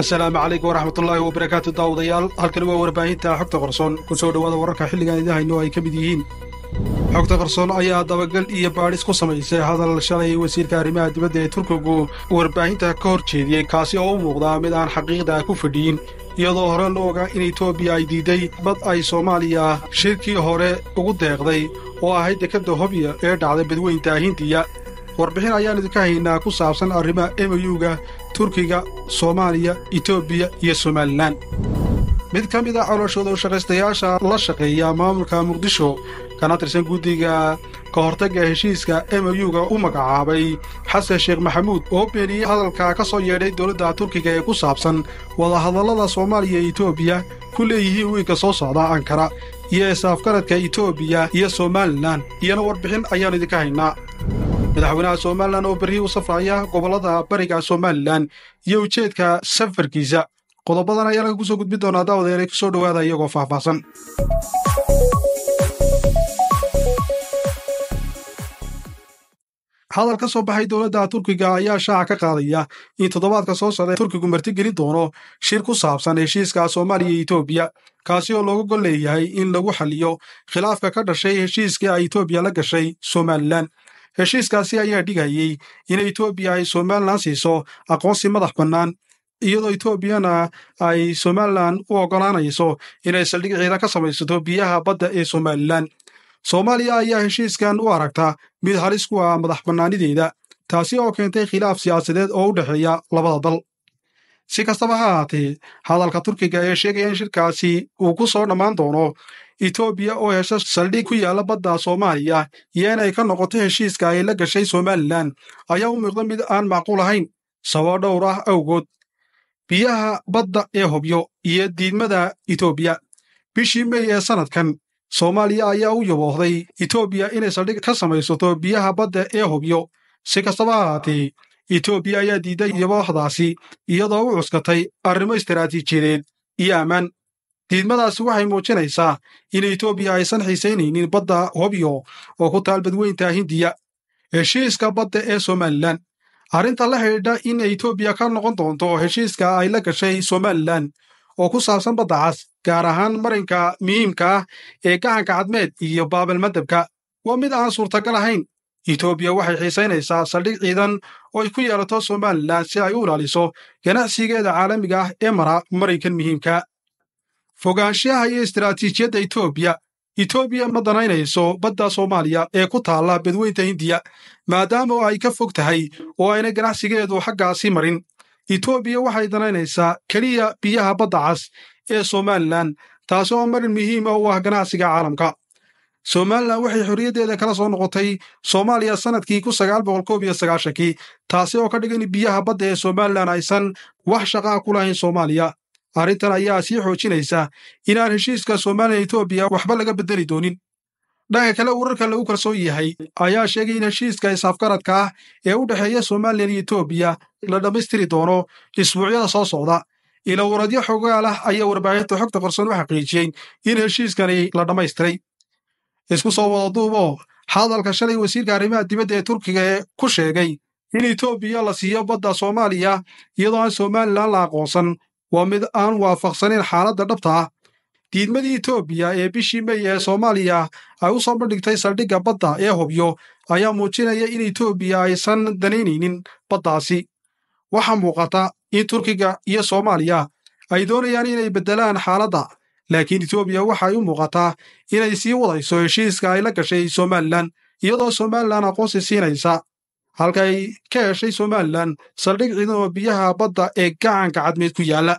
assalaamu calaykum waraxmatullaahi wabarakaatu daawadayaal halkani waa warbaahinta xogta qarsoon ku soo dhowaada wararka xilligan idin idahayno ay ka mid yihiin xogta qarsoon ayaa dabagal iyo baadhis ku samaysay hadal shalay wasiirka arrimaha dibadda ee turkigu warbaahinta ka hor jeediyey kaasi oo u muuqdaa mid aan xaqiiqda ku fadhiyin iyadoo hore la ogaa in etoobiya ay diidday bad ay soomaaliya shirkii hore ugu deeqday oo ahayd dekedda hobya ee dhacday badweynta hindiya warbixin ayaan idinka haynaa ku saabsan arrimaha emeyuga turkiga soomaaliya etoobiya iyo somalilan mid ka mid a ah colashooda ushaqaystayaasha la shaqeeya maamulka muqdisho kana tirsan guddiga ka hortagga heshiiska m oyuga u magacaabay xasan sheekh maxamuud oo beeniyey hadalka ka soo yeedhay dowladda turkiga ee ku saabsan wadahadallada soomaaliya iyo itoobiya ku leeyihiin wiilka soo socda ankara iyo isaafgaradka itoobiya iyo somalilan iyana warbixin ayaannu idinka haynaa madaxweynaha somalilan oo berri u safraya gobolada bariga somalilan iyo ujeedka safarkiisa qodobadan ayaa laga ku soo gudbin doonaa daawadeena kusoo dhowaada iyagoo faahfaahsan hadal ka soo baxay dowladda turkiga ayaa shaaca ka qaadaya in toddobaadka soo socda turkigu martigelin doono shir ku saabsan heshiiska soomaaliya iyo etoobiya kaasi oo looga gol leeyahay in lagu xaliyo khilaafka ka dhashay heshiiskii ay etoobiya la gashay somalilan heshiiskaasi ayaa dhigayey in etoobiya ay somalilan siiso aqoonsi madax bannaan iyadoo etoobiyana ay somalilan u oggolaanayso inay saldhig ka samaysato biyaha badda ee somalilan soomaaliya ayaa heshiiskan u aragta mid halis ku ah madax bannaanideeda taasi oo keentay khilaaf siyaasadeed oo u dhexeeya labada dal si kastaba ha ahaatee hadalka turkiga ee sheegaya in shirkaasi uu ku soo dhammaan doono etoobiya oo hesha saldhig ku yaalla badda soomaaliya iyo inay ka noqoto heshiiska ay la gashay somalilan ayaa u muuqda mid aan macquul ahayn sababo dhowr ah awgood biyaha badda ee hobyo iyo diidmada itoobiya bishii mey ee sannadkan soomaaliya ayaa u yaboohday itoobiya inay saldhig ka samaysato biyaha badda ee hobyo si kastaba ahaatee itoobiya ayaa diidday yaboohdaasi iyadoo u cuskatay arrimo istaraatiijiyadeed iyo ammaan diidmadaasi waxay muujinaysaa in etoobiya aysan xiisaynaynin badda hobyo oo ku taal badweynta hindiya heshiiska badda ee somalilan arrinta la xidhiidha in etoobiya ka noqon doonto heshiiska ay la gashay somalilan oo ku saabsan badda cas gaar ahaan marinka muhiimka ah ee gacanka cadmeed iyo baabel madabka waa mid aan suurtagal ahayn etoobiya waxay xiisaynaysaa saldhig ciidan oo ay ku yeelato somalilan si ay u ilaaliso ganacsigeeda caalamiga ah ee mara marinkan muhiimka fogaanshaha iyo istiraatiijiyadda etoobiya itoobiya ma danaynayso badda soomaaliya ee ku taalla badweynta hindiya maadaama oo ay ka fog tahay oo ayna ganacsigeedu xaggaasi marin itoobiya waxay danaynaysaa keliya biyaha badda cas ee somalilan taasi oo marin muhiima ah u ah ganacsiga caalamka somalilan waxay xorriyaddeeda kala soo noqotay soomaaliya sannadkii taasi oo ka dhigan biyaha badda ee somalilan aysan wax shaqaa ku lahayn soomaaliya arrintan ayaa sii xoojinaysa inaan heshiiska soomaaliya etoobiya waxba laga beddeli doonin dhanka kale wararka lagu kalsoon yahay ayaa sheegay in heshiiska isafgaradka ah ee u dhexeeya somalilan iyo etoobiya la dhammaystiri doono isbuucyada soo socda ilowradyo xogaal ah ayaa warbaahinta xogta qarsoon u xaqiijiyey in heshiiskani la dhammaystiray isku soo wada wadaduuboo hadalka shalay wasiirka arrimaha dibadda ee turkiga ee ku sheegay in etoobiya la siiyo badda soomaaliya iyadoo aan somalilan la aqoonsan waa mid aan waafaqsanayn xaaladda dhabta ah diidmadii etoobiya ee bishii mey ee soomaaliya ay u soo bandhigtay saldhigga badda ee hobyo ayaa muujinaya in etoobiya aysan danaynaynin baddaasi waxaa muuqata in turkiga iyo soomaaliya ay doonayaan inay beddelaan xaaladda laakiin etoobiya waxay u muuqataa inay sii wadayso heshiiska ay la gashay somalilan iyadoo somalilan aqoonsi siinaysa halkaay ka heshay somalilan saldhig ciidan oo biyaha badda ee gacanka cadmeed ku yaalla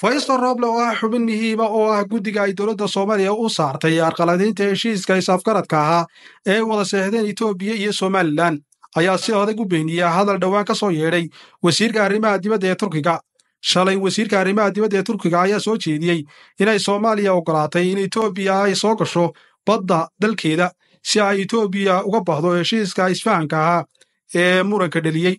faisto rooble oo ah xubin muhiima oo ah guddiga ay dowladda soomaaliya u saartay arqaladaynta heshiiska is-afgaradka ahaa ee wada seexdeen itoobiya iyo somalilan ayaa si adag u beeniya hadal dhowaan ka soo yeedhay wasiirka arrimaha dibadda ee turkiga shalay wasiirka arrimaha dibadda ee turkiga ayaa soo jeediyey inay soomaaliya ogolaatay in itoobiya ay soo gasho badda dalkeeda si ay itoobiya uga baxdo heshiiska isfahanka ahaa ee muranka dheliyey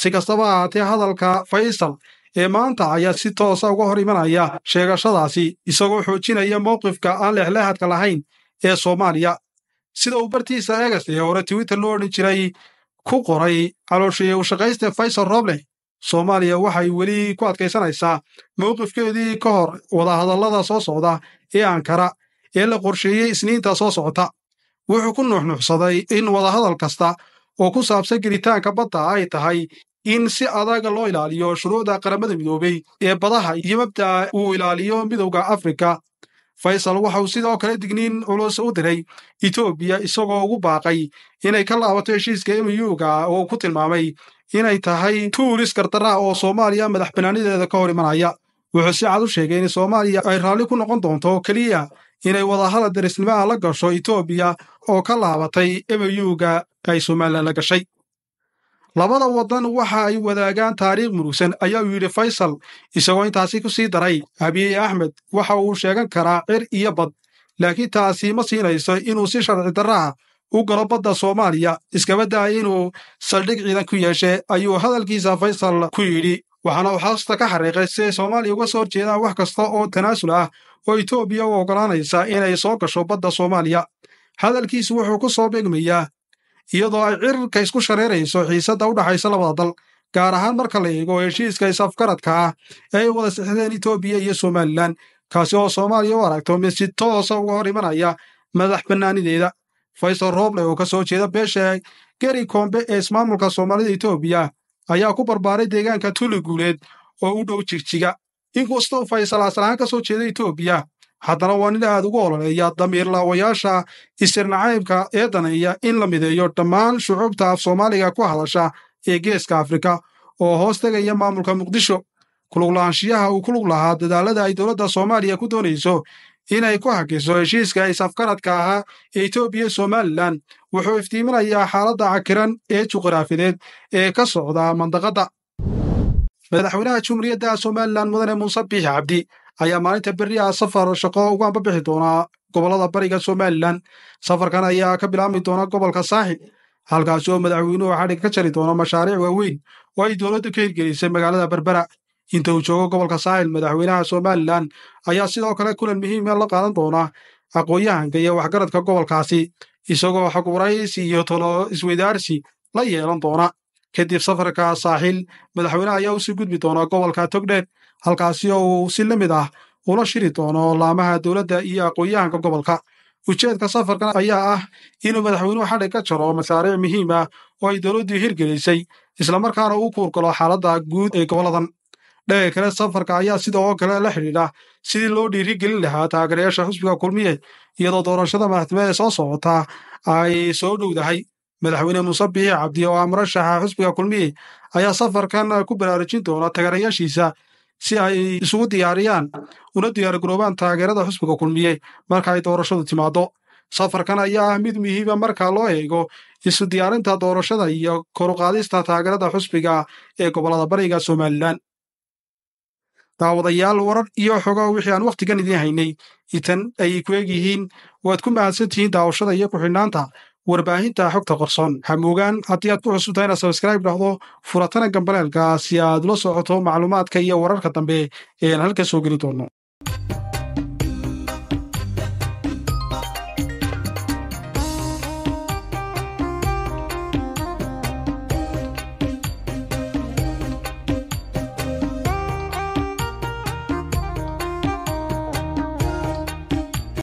si kastaba ahaatee hadalka faysal ee maanta ayaa si toosa ah uga hor imanaya sheegashadaasi isagoo xoojinaya mowqifka aan leexleexadka lahayn ee soomaaliya sida uu bartiisa eegas ee hore twitter loo odhan jiray ku qoray caloosheeye ushaqayste faysal roble soomaaliya waxay weli ku adkaysanaysaa mowqifkeedii ka hor wadahadallada soo socda ee ankara ee la qorsheeyey isniinta soo socota wuxuu ku nuuxnuuxsaday in wadahadal kasta oo ku saabsan gelitaanka badda ay tahay in si adaga loo ilaaliyo shuruucda qaramada midoobey ee badaha iyo mabda'a uu ilaaliyo midowda afrika faysal waxauu sidoo kale digniin culus u diray itoobiya isagoo ugu baaqay inay ka laabato heshiiska muyuga oo ku tilmaamay inay tahay tuulis gardarra oo soomaaliya madax banaanideeda ka hor imanaya wuxuu si cad u sheegay in soomaaliya ay raalli ku noqon doonto keliya inay wadahadal darisnimaha la gasho etoobiya oo ka laabatay muyuga ay somalilan la gashay labada waddan waxa ay wadaagaan taariikh murugsan ayaa uu yidhi faysal isagoo intaasi ku sii daray abiy axmed waxa uu sheegan karaa cir iyo bad laakiin taasi ma siinayso inuu si sharci darraha u galo badda soomaaliya iskaba daaya inuu saldhig ciidan ku yeeshe ayuu hadalkiisa faysal ku yidhi waxaana waxaasta ka xariiqay si ay soomaaliya uga soo horjeedaan wax kasta oo tanaasul ah oo itoobiya u oggolaanaysa inay soo gasho badda soomaaliya hadalkiisu wuxuu ku soo beegmayaa iyadoo ay cirirka isku shareerayso xiisadda u dhaxaysa labada dal gaar ahaan marka la eego heshiiska is-afgaradka ah ee ay wada sixdeen etoobiya iyo somalilan kaasi oo soomaaliya u aragto mid si toosa ah uga hor imanaya madax bannaanideeda faysal rooble oo ka soo jeeda beesha geri koombe ee ismaamulka soomaalida itoobiya ayaa ku barbaaray deegaanka tuli guuleed oo u dhow jigjiga inkastoo faysal asal ahaan ka soo jeeda itoobiya haddana waa nin aad ugu ololeeya damiirlaawayaasha isirnacaybka ee daneeya in la mideeyo dhammaan shucuubta af soomaaliga ku hadasha ee geeska afrika oo hoos tegaya maamulka muqdisho kuluglaanshiyaha uu kulug lahaa dadaalada ay dowladda soomaaliya ku doonayso inay ku hakiso heshiiska is-afgaradka ahaa ee etoobiya iyo somalilan wuxuu iftiiminayaa xaaladda cakiran ee juqraafideed ee ka socda mandaqadda madaxweynaha jumhuriyadda somalilan mudane muuse biixi cabdi ayaa maalinta berri ah safar shaqo ugu ambabixi doonaa gobolada bariga somalilan safarkan ayaa ka bilaabmi doona gobolka saaxi halkaasi oo madaxweynuhu xadhig ka jari doono mashaariic waaweyn oo ay dowladdu ka hirgelisay magaalada berbera inta uu joogo gobolka saaxil madaxweynaha somalilan ayaa sidoo kale kulan muhiima ah la qaadan doona aqoon iyo waxgaradka gobolkaasi isagoo xog iyo tolo isweydaarsi la yeelan doona kadib safarka saaxil madaxweynaha ayaa usii gudbi doona gobolka togdheer halkaasi oo uu si la mid ah ula shiri doono laamaha dowladda iyo aqoon-yahanka gobolka ujeedka safarkan ayaa ah inuu madaxweynuhu xadhig ka jaro masaariic muhiim ah oo ay dowladdu hirgelisay islamarkaana uu kuurgalo xaaladda guud ee gobolladan dhega kale safarka ayaa sida oo kale la xidhiidha sidii loo dhiirigelin lahaa taageerayaasha xusbiga kulmiye iyadoo doorashada madaxtimo ee soo socota ay soo dhowdahay madaxweyne muuse biixi cabdi oo ah murashaxa xusbiga kulmiye ayaa safarkan ku baraarujin doona taageerayaashiisa si ay isugu diyaariyaan una diyaargaroobaan taageerada xusbiga kulmiyey marka ay doorashadu timaaddo safarkan ayaa ah mid muhiima marka loo eego isu diyaarinta doorashada iyo koruqaadista taageerada xusbiga ee gobollada bariga somalilan daawadayaal warar iyo xogo wixii aan wakhtigan idiin haynay itan ayay ku eeg yihiin waad ku mahadsantihiin daawashada iyo ku xidhnaanta warbaahinta xogta qorson moogaan haddii aad ku cusub inaad sabskraib dhahdo furatana gambaleelka si aad ula socoto macluumaadka iyo wararka dambe eean halka soo geli doonno